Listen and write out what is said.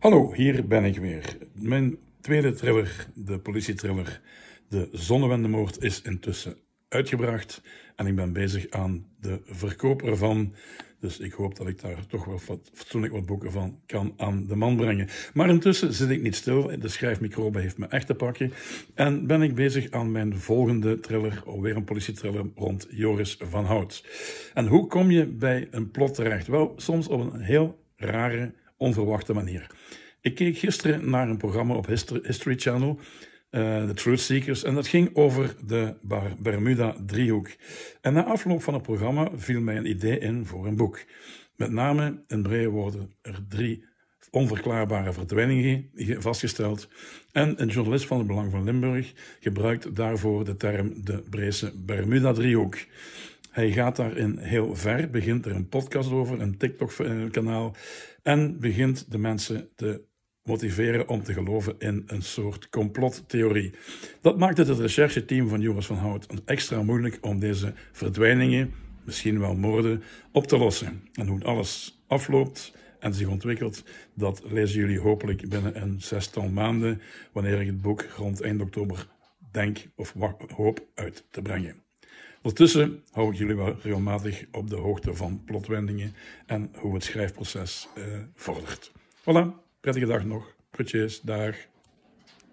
Hallo, hier ben ik weer. Mijn tweede thriller, de politietriller, De Zonnewendemoord, is intussen uitgebracht. En ik ben bezig aan de verkoop ervan. Dus ik hoop dat ik daar toch wel wat, fatsoenlijk wat boeken van kan aan de man brengen. Maar intussen zit ik niet stil. De schrijfmicrobe heeft me echt te pakken. En ben ik bezig aan mijn volgende thriller, alweer een politietriller, rond Joris van Hout. En hoe kom je bij een plot terecht? Wel, soms op een heel rare onverwachte manier. Ik keek gisteren naar een programma op History Channel, eh, The Truth Seekers, en dat ging over de Bermuda-driehoek. En na afloop van het programma viel mij een idee in voor een boek. Met name, in brede woorden, er drie onverklaarbare verdwijningen vastgesteld. En een journalist van het Belang van Limburg gebruikt daarvoor de term de Breese Bermuda-driehoek. Hij gaat daarin heel ver, begint er een podcast over, een TikTok-kanaal en begint de mensen te motiveren om te geloven in een soort complottheorie. Dat maakt het het rechercheteam van Joris van Hout extra moeilijk om deze verdwijningen, misschien wel moorden, op te lossen. En hoe alles afloopt en zich ontwikkelt, dat lezen jullie hopelijk binnen een zestal maanden, wanneer ik het boek rond eind oktober denk of hoop uit te brengen. Ondertussen hou ik jullie wel regelmatig op de hoogte van plotwendingen en hoe het schrijfproces eh, vordert. Voilà, prettige dag nog. Kutjes, dag.